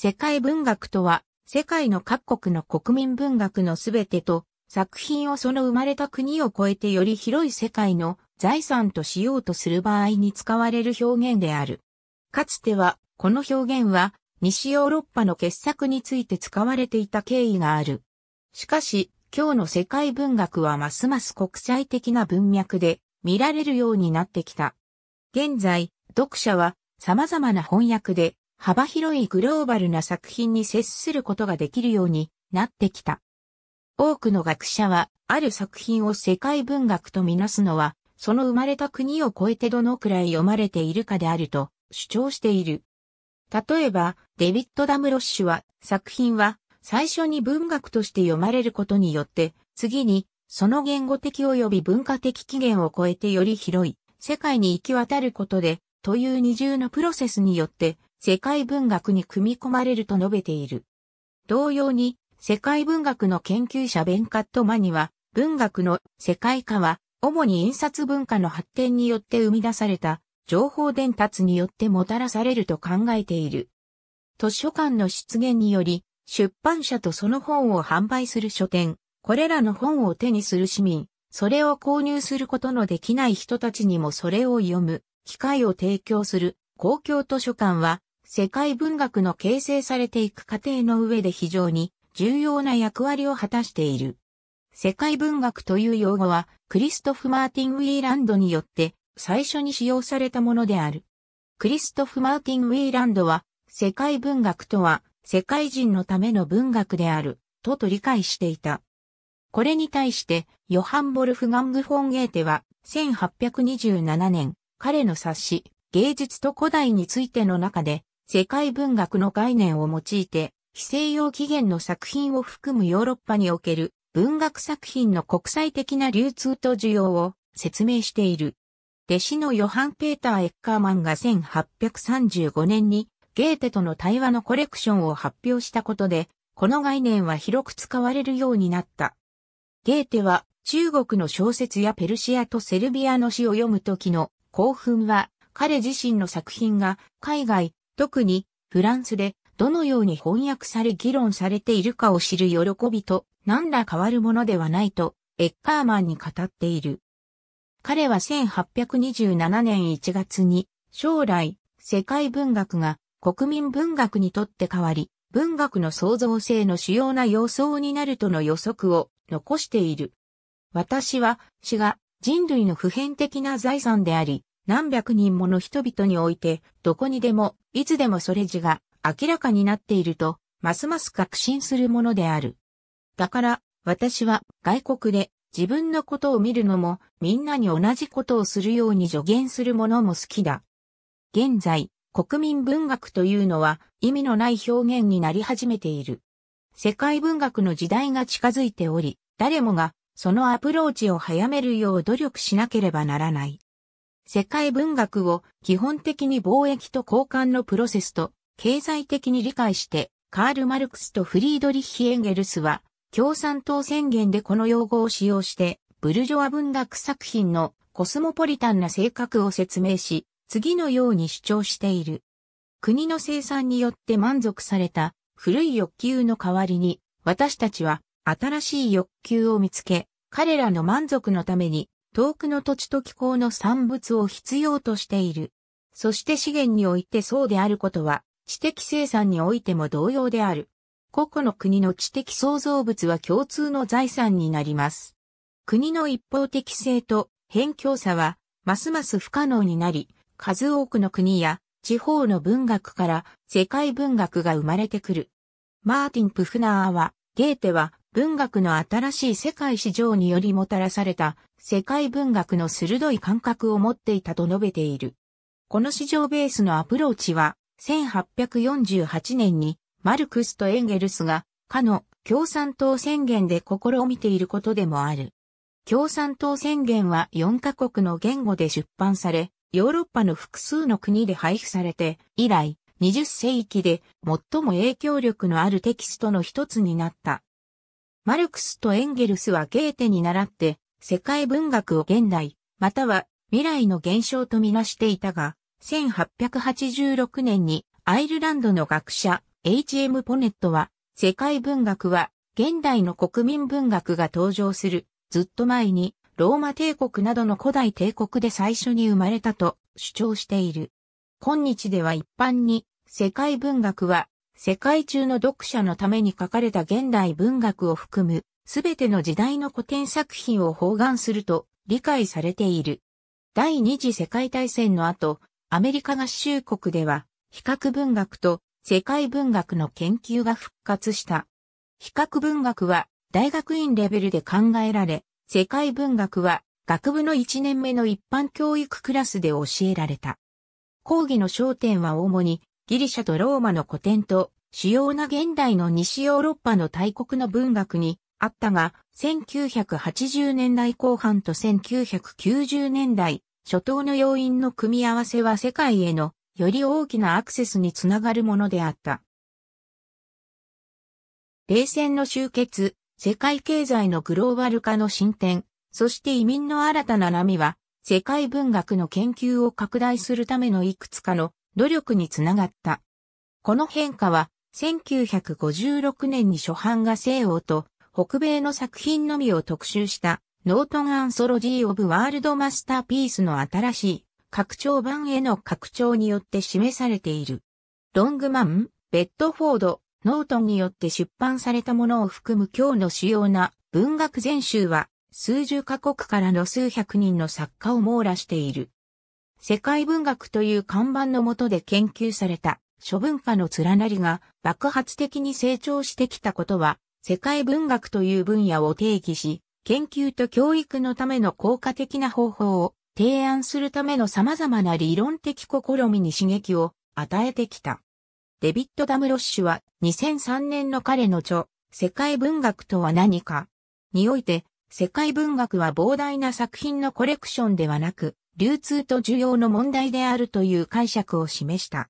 世界文学とは、世界の各国の国民文学のすべてと、作品をその生まれた国を超えてより広い世界の財産としようとする場合に使われる表現である。かつては、この表現は、西ヨーロッパの傑作について使われていた経緯がある。しかし、今日の世界文学はますます国際的な文脈で見られるようになってきた。現在、読者は様々な翻訳で幅広いグローバルな作品に接することができるようになってきた。多くの学者は、ある作品を世界文学とみなすのは、その生まれた国を超えてどのくらい読まれているかであると主張している。例えば、デビッド・ダムロッシュは、作品は最初に文学として読まれることによって、次に、その言語的及び文化的起源を超えてより広い世界に行き渡ることで、という二重のプロセスによって世界文学に組み込まれると述べている。同様に、世界文学の研究者ベンカット・マニは、文学の世界化は、主に印刷文化の発展によって生み出された、情報伝達によってもたらされると考えている。図書館の出現により、出版社とその本を販売する書店、これらの本を手にする市民、それを購入することのできない人たちにもそれを読む、機会を提供する公共図書館は、世界文学の形成されていく過程の上で非常に重要な役割を果たしている。世界文学という用語は、クリストフ・マーティン・ウィーランドによって最初に使用されたものである。クリストフ・マーティン・ウィーランドは、世界文学とは、世界人のための文学である、とと理解していた。これに対して、ヨハン・ボルフガング・フォン・ゲーテは、1827年、彼の冊子、芸術と古代についての中で、世界文学の概念を用いて、非西洋起源の作品を含むヨーロッパにおける文学作品の国際的な流通と需要を説明している。弟子のヨハン・ペーター・エッカーマンが1835年にゲーテとの対話のコレクションを発表したことで、この概念は広く使われるようになった。ゲーテは中国の小説やペルシアとセルビアの詩を読むときの興奮は彼自身の作品が海外、特に、フランスで、どのように翻訳され議論されているかを知る喜びと、何ら変わるものではないと、エッカーマンに語っている。彼は1827年1月に、将来、世界文学が国民文学にとって変わり、文学の創造性の主要な要素になるとの予測を残している。私は、詩が人類の普遍的な財産であり、何百人もの人々において、どこにでも、いつでもそれ字が明らかになっていると、ますます確信するものである。だから、私は外国で自分のことを見るのも、みんなに同じことをするように助言するものも好きだ。現在、国民文学というのは意味のない表現になり始めている。世界文学の時代が近づいており、誰もがそのアプローチを早めるよう努力しなければならない。世界文学を基本的に貿易と交換のプロセスと経済的に理解して、カール・マルクスとフリードリッヒ・エンゲルスは、共産党宣言でこの用語を使用して、ブルジョア文学作品のコスモポリタンな性格を説明し、次のように主張している。国の生産によって満足された古い欲求の代わりに、私たちは新しい欲求を見つけ、彼らの満足のために遠くの土地と気候の産物を必要としている。そして資源においてそうであることは、知的生産においても同様である。個々の国の知的創造物は共通の財産になります。国の一方的性と辺境差は、ますます不可能になり、数多くの国や地方の文学から世界文学が生まれてくる。マーティン・プフナーは、ゲーテは文学の新しい世界史上によりもたらされた世界文学の鋭い感覚を持っていたと述べている。この市場ベースのアプローチは、1848年にマルクスとエンゲルスが、かの共産党宣言で試みていることでもある。共産党宣言は4カ国の言語で出版され、ヨーロッパの複数の国で配布されて、以来、20世紀で最も影響力のあるテキストの一つになった。マルクスとエンゲルスはゲーテに倣って、世界文学を現代、または未来の現象とみなしていたが、1886年にアイルランドの学者 H.M. ポネットは、世界文学は現代の国民文学が登場する、ずっと前にローマ帝国などの古代帝国で最初に生まれたと主張している。今日では一般に世界文学は世界中の読者のために書かれた現代文学を含む、すべての時代の古典作品を包含すると理解されている。第二次世界大戦の後、アメリカ合衆国では、比較文学と世界文学の研究が復活した。比較文学は大学院レベルで考えられ、世界文学は学部の1年目の一般教育クラスで教えられた。講義の焦点は主にギリシャとローマの古典と、主要な現代の西ヨーロッパの大国の文学にあったが、1980年代後半と1990年代、初頭の要因の組み合わせは世界へのより大きなアクセスにつながるものであった。冷戦の終結、世界経済のグローバル化の進展、そして移民の新たな波は、世界文学の研究を拡大するためのいくつかの努力につながった。この変化は、1956年に初版が西欧と北米の作品のみを特集したノートンアンソロジー・オブ・ワールド・マスター・ピースの新しい拡張版への拡張によって示されている。ロングマン、ベッドフォード、ノートンによって出版されたものを含む今日の主要な文学全集は数十カ国からの数百人の作家を網羅している。世界文学という看板の下で研究された諸文化の連なりが爆発的に成長してきたことは、世界文学という分野を定義し、研究と教育のための効果的な方法を提案するための様々な理論的試みに刺激を与えてきた。デビッド・ダムロッシュは2003年の彼の著、世界文学とは何かにおいて、世界文学は膨大な作品のコレクションではなく、流通と需要の問題であるという解釈を示した。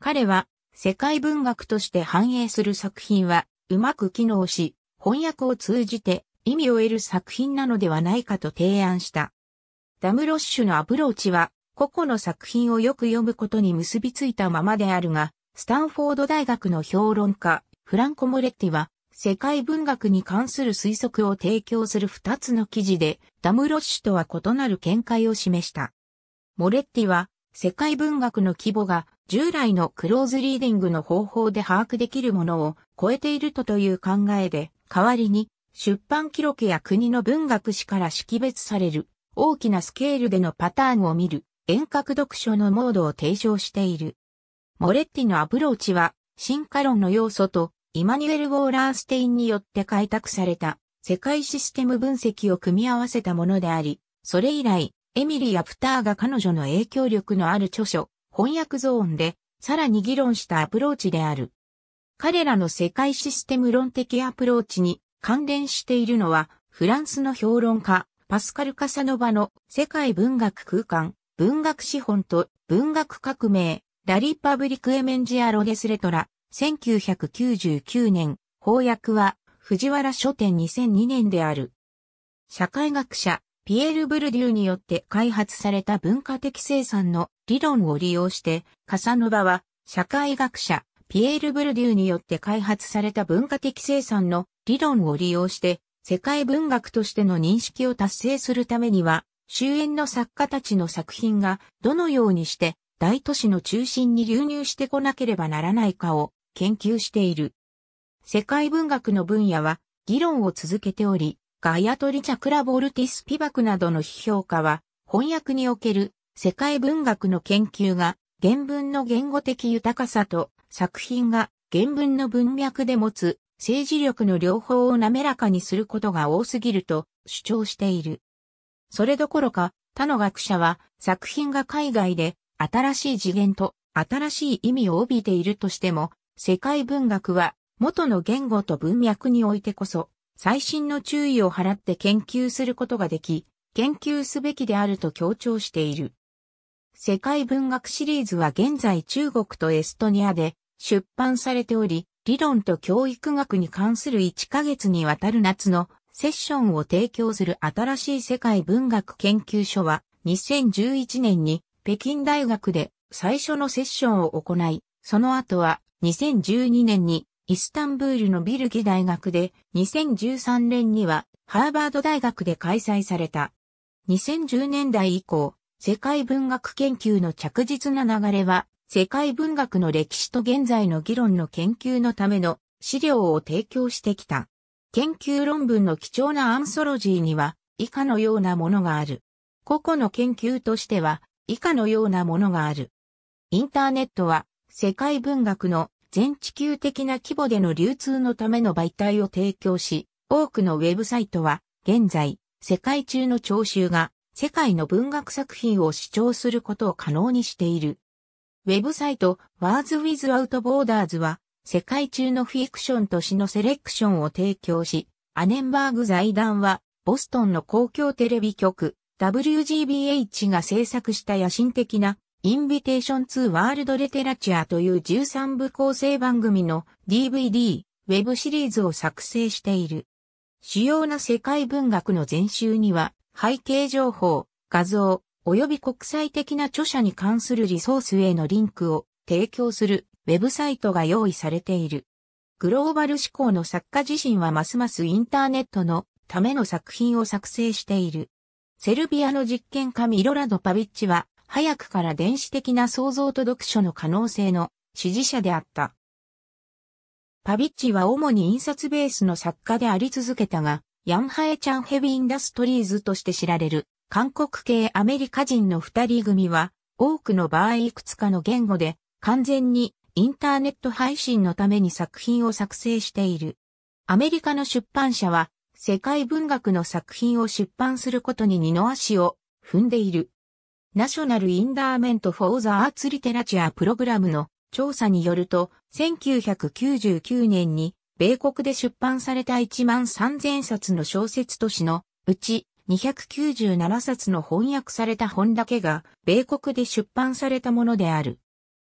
彼は、世界文学として反映する作品は、うまく機能し、翻訳を通じて意味を得る作品なのではないかと提案した。ダムロッシュのアプローチは、個々の作品をよく読むことに結びついたままであるが、スタンフォード大学の評論家、フランコ・モレッティは、世界文学に関する推測を提供する二つの記事で、ダムロッシュとは異なる見解を示した。モレッティは、世界文学の規模が従来のクローズリーディングの方法で把握できるものを超えているとという考えで、代わりに出版記録や国の文学史から識別される大きなスケールでのパターンを見る遠隔読書のモードを提唱している。モレッティのアプローチは進化論の要素とイマニュエル・ウォーラーステインによって開拓された世界システム分析を組み合わせたものであり、それ以来、エミリー・アプターが彼女の影響力のある著書、翻訳ゾーンで、さらに議論したアプローチである。彼らの世界システム論的アプローチに関連しているのは、フランスの評論家、パスカル・カサノバの世界文学空間、文学資本と文学革命、ラリパブリクエメンジアロデスレトラ、1999年、翻訳は藤原書店2002年である。社会学者、ピエール・ブルデューによって開発された文化的生産の理論を利用して、カサノバは社会学者、ピエール・ブルデューによって開発された文化的生産の理論を利用して、世界文学としての認識を達成するためには、終焉の作家たちの作品がどのようにして大都市の中心に流入してこなければならないかを研究している。世界文学の分野は議論を続けており、ガヤトリ・チャクラ・ボルティス・ピバクなどの批評家は、翻訳における世界文学の研究が原文の言語的豊かさと作品が原文の文脈で持つ政治力の両方を滑らかにすることが多すぎると主張している。それどころか他の学者は作品が海外で新しい次元と新しい意味を帯びているとしても世界文学は、元の言語と文脈においてこそ、最新の注意を払って研究することができ、研究すべきであると強調している。世界文学シリーズは現在中国とエストニアで出版されており、理論と教育学に関する1ヶ月にわたる夏のセッションを提供する新しい世界文学研究所は2011年に北京大学で最初のセッションを行い、その後は2012年にイスタンブールのビルギ大学で、2013年にはハーバード大学で開催された。2010年代以降、世界文学研究の着実な流れは、世界文学の歴史と現在の議論の研究のための資料を提供してきた。研究論文の貴重なアンソロジーには以下のようなものがある。個々の研究としては以下のようなものがある。インターネットは世界文学の全地球的な規模での流通のための媒体を提供し、多くのウェブサイトは、現在、世界中の聴衆が、世界の文学作品を視聴することを可能にしている。ウェブサイト、Words Without Borders は、世界中のフィクションと詩のセレクションを提供し、アネンバーグ財団は、ボストンの公共テレビ局、WGBH が制作した野心的なインビテーションツーワールドレテラチャーという13部構成番組の DVD、ウェブシリーズを作成している。主要な世界文学の全集には、背景情報、画像、及び国際的な著者に関するリソースへのリンクを提供するウェブサイトが用意されている。グローバル志向の作家自身はますますインターネットのための作品を作成している。セルビアの実験家ミロラド・パビッチは早くから電子的な創造と読書の可能性の支持者であった。パビッチは主に印刷ベースの作家であり続けたが、ヤンハエチャンヘビインダストリーズとして知られる韓国系アメリカ人の二人組は、多くの場合いくつかの言語で完全にインターネット配信のために作品を作成している。アメリカの出版社は世界文学の作品を出版することに二の足を踏んでいる。ナショナル・インダーメント・フォー・ザ・アーツ・リテラチープログラムの調査によると、1999年に米国で出版された1万3000冊の小説都市のうち297冊の翻訳された本だけが米国で出版されたものである。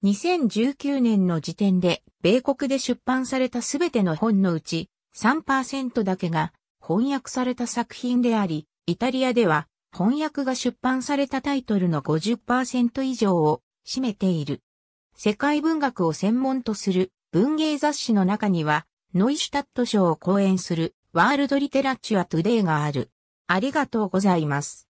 2019年の時点で米国で出版されたすべての本のうち3%だけが翻訳された作品であり、イタリアでは翻訳が出版されたタイトルの50%以上を占めている。世界文学を専門とする文芸雑誌の中には、ノイシュタット賞を講演するワールドリテラチュアトゥデイがある。ありがとうございます。